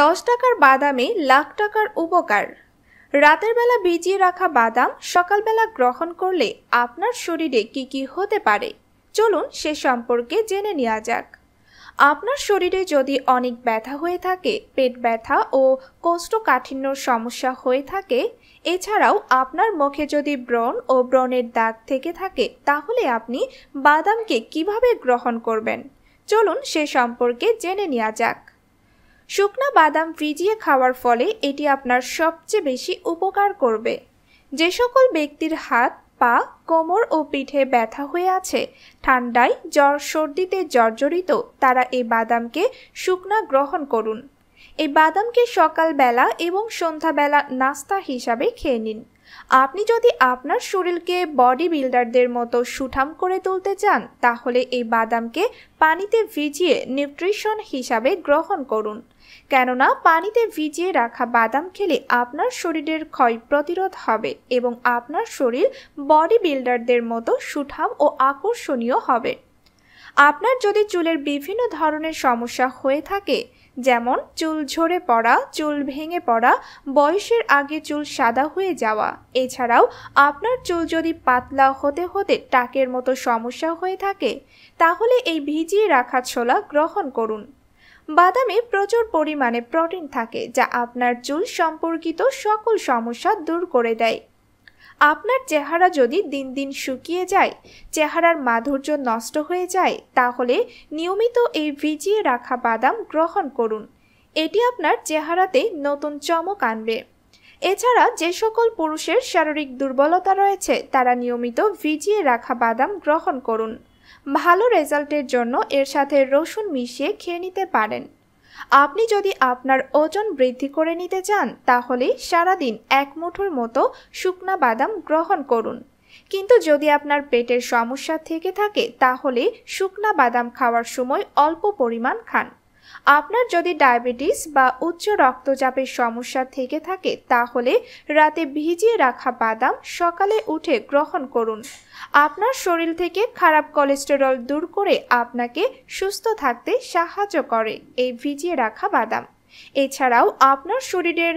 দশ টাকার বাদামে লাখ টাকার উপকার রাতের বেলা ভিজিয়ে রাখা বাদাম সকালবেলা গ্রহণ করলে আপনার শরীরে কি কি হতে পারে চলুন সে সম্পর্কে জেনে নেওয়া যাক আপনার শরীরে যদি অনেক ব্যথা হয়ে থাকে পেট ব্যথা ও কোষ্ঠকাঠিন্যর সমস্যা হয়ে থাকে এছাড়াও আপনার মুখে যদি ব্রণ ও ব্রণের দাগ থেকে থাকে তাহলে আপনি বাদামকে কিভাবে গ্রহণ করবেন চলুন সে সম্পর্কে জেনে নেওয়া যাক শুকনা বাদাম ভিজিয়ে খাওয়ার ফলে এটি আপনার সবচেয়ে বেশি উপকার করবে যে সকল ব্যক্তির হাত পা কোমর ও পিঠে ব্যথা হয়ে আছে ঠান্ডায় জ্বর সর্দিতে জর্জরিত তারা এই বাদামকে শুকনা গ্রহণ করুন এই বাদামকে সকালবেলা এবং সন্ধ্যাবেলা নাস্তা হিসাবে খেয়ে নিন আপনি যদি আপনার শরীরকে বডি বিল্ডারদের মতো সুঠাম করে তুলতে চান তাহলে এই বাদামকে পানিতে ভিজিয়ে নিউট্রিশন হিসাবে গ্রহণ করুন কেননা পানিতে ভিজিয়ে রাখা বাদাম খেলে আপনার শরীরের ক্ষয় প্রতিরোধ হবে এবং আপনার শরীর বডি বিল্ডারদের মতো সুঠাম ও আকর্ষণীয় হবে আপনার যদি চুলের বিভিন্ন ধরনের সমস্যা হয়ে থাকে যেমন চুল ঝরে পড়া চুল ভেঙে পড়া বয়সের আগে চুল সাদা হয়ে যাওয়া এছাড়াও আপনার চুল যদি পাতলা হতে হতে টাকের মতো সমস্যা হয়ে থাকে তাহলে এই ভিজিয়ে রাখা ছোলা গ্রহণ করুন বাদামে প্রচুর পরিমাণে প্রোটিন থাকে যা আপনার চুল সম্পর্কিত সকল সমস্যা দূর করে দেয় আপনার চেহারা যদি দিন দিন শুকিয়ে যায় চেহারার মাধুর্য নষ্ট হয়ে যায় তাহলে নিয়মিত এই ভিজিয়ে রাখা বাদাম গ্রহণ করুন এটি আপনার চেহারাতে নতুন চমক আনবে এছাড়া যে সকল পুরুষের শারীরিক দুর্বলতা রয়েছে তারা নিয়মিত ভিজিয়ে রাখা বাদাম গ্রহণ করুন ভালো রেজাল্টের জন্য এর সাথে রসুন মিশিয়ে খেয়ে নিতে পারেন আপনি যদি আপনার ওজন বৃদ্ধি করে নিতে চান তাহলে সারাদিন এক মুঠোর মতো শুকনা বাদাম গ্রহণ করুন কিন্তু যদি আপনার পেটের সমস্যা থেকে থাকে তাহলে শুকনা বাদাম খাওয়ার সময় অল্প পরিমাণ খান আপনার যদি ডায়াবেটিস বা উচ্চ রক্তচাপের সমস্যা থেকে থাকে তাহলে রাতে ভিজিয়ে রাখা বাদাম সকালে উঠে গ্রহণ করুন আপনার শরীর থেকে খারাপ কোলেস্টেরল দূর করে আপনাকে সুস্থ থাকতে সাহায্য করে এই ভিজিয়ে রাখা বাদাম এছাড়াও আপনার শরীরের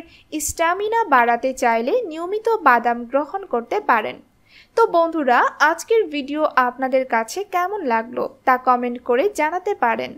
স্ট্যামিনা বাড়াতে চাইলে নিয়মিত বাদাম গ্রহণ করতে পারেন তো বন্ধুরা আজকের ভিডিও আপনাদের কাছে কেমন লাগলো তা কমেন্ট করে জানাতে পারেন